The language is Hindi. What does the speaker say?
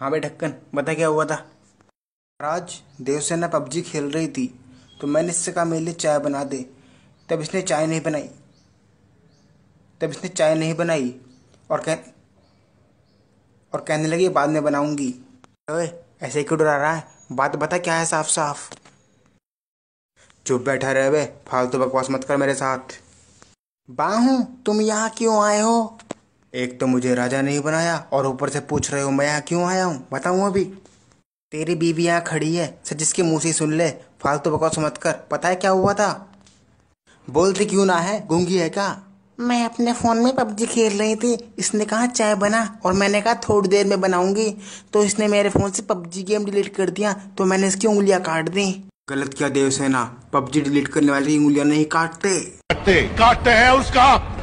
हाँ भाई ढक्कन बता क्या हुआ था राज देवसेना पबजी खेल रही थी तो मैंने इससे कहा मेरे लिए चाय बना दे तब इसने चाय नहीं बनाई तब इसने चाय नहीं बनाई और कह और कहने लगी बाद में बनाऊंगी अरे ऐसे क्यों डरा रहा है बात बता क्या है साफ साफ चुप बैठा रहे वे फालतू बकवास मत कर मेरे साथ बाहू तुम यहाँ क्यों आए हो एक तो मुझे राजा नहीं बनाया और ऊपर से पूछ रहे हो मैं यहाँ क्यों आया हूँ बताऊँ अभी तेरी बीवी यहाँ खड़ी है सजिस के मुँह से सुन ले फालतू बकवास मत कर पता है क्या हुआ था बोलती क्यों ना है गूंगी है क्या मैं अपने फ़ोन में पबजी खेल रही थी इसने कहा चाय बना और मैंने कहा थोड़ी देर में बनाऊंगी तो इसने मेरे फ़ोन से पबजी गेम डिलीट कर दिया तो मैंने इसकी उंगलियां काट दी गलत क्या देवसेना पबजी डिलीट करने वाली उंगलियां नहीं काटते काटते काटते हैं उसका